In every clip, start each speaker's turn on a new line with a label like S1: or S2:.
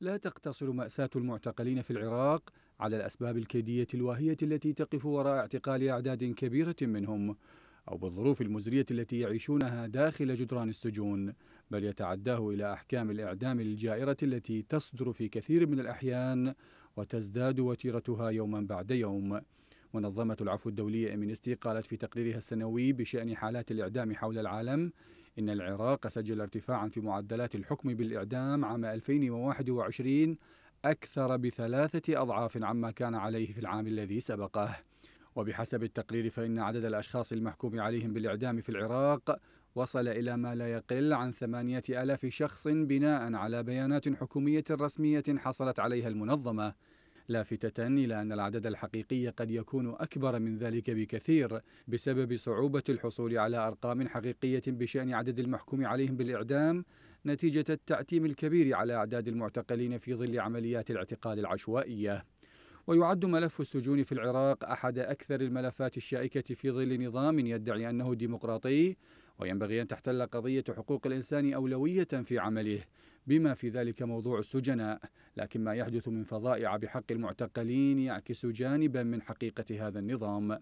S1: لا تقتصر مأساة المعتقلين في العراق على الأسباب الكيدية الواهية التي تقف وراء اعتقال أعداد كبيرة منهم أو بالظروف المزرية التي يعيشونها داخل جدران السجون بل يتعداه إلى أحكام الإعدام الجائرة التي تصدر في كثير من الأحيان وتزداد وتيرتها يوما بعد يوم منظمة العفو الدولية إمينستي قالت في تقريرها السنوي بشأن حالات الإعدام حول العالم إن العراق سجل ارتفاعا في معدلات الحكم بالإعدام عام 2021 أكثر بثلاثة أضعاف عما كان عليه في العام الذي سبقه وبحسب التقرير فإن عدد الأشخاص المحكوم عليهم بالإعدام في العراق وصل إلى ما لا يقل عن ثمانية ألاف شخص بناء على بيانات حكومية رسمية حصلت عليها المنظمة لافتة إلى أن العدد الحقيقي قد يكون أكبر من ذلك بكثير بسبب صعوبة الحصول على أرقام حقيقية بشأن عدد المحكوم عليهم بالإعدام نتيجة التعتيم الكبير على أعداد المعتقلين في ظل عمليات الاعتقال العشوائية ويعد ملف السجون في العراق أحد أكثر الملفات الشائكة في ظل نظام يدعي أنه ديمقراطي وينبغي أن تحتل قضية حقوق الإنسان أولوية في عمله بما في ذلك موضوع السجناء لكن ما يحدث من فظائع بحق المعتقلين يعكس جانبا من حقيقة هذا النظام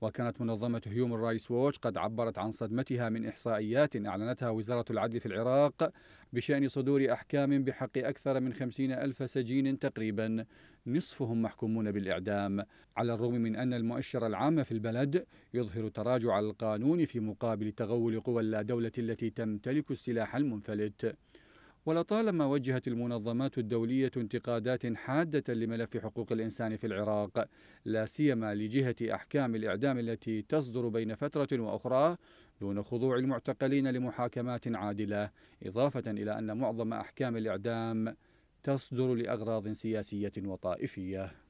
S1: وكانت منظمة هيومن رايس ووتش قد عبرت عن صدمتها من إحصائيات أعلنتها وزارة العدل في العراق بشأن صدور أحكام بحق أكثر من خمسين ألف سجين تقريبا نصفهم محكومون بالإعدام على الرغم من أن المؤشر العام في البلد يظهر تراجع القانون في مقابل تغول قوى اللا دولة التي تمتلك السلاح المنفلت ولطالما وجهت المنظمات الدولية انتقادات حادة لملف حقوق الإنسان في العراق لا سيما لجهة أحكام الإعدام التي تصدر بين فترة وأخرى دون خضوع المعتقلين لمحاكمات عادلة إضافة إلى أن معظم أحكام الإعدام تصدر لأغراض سياسية وطائفية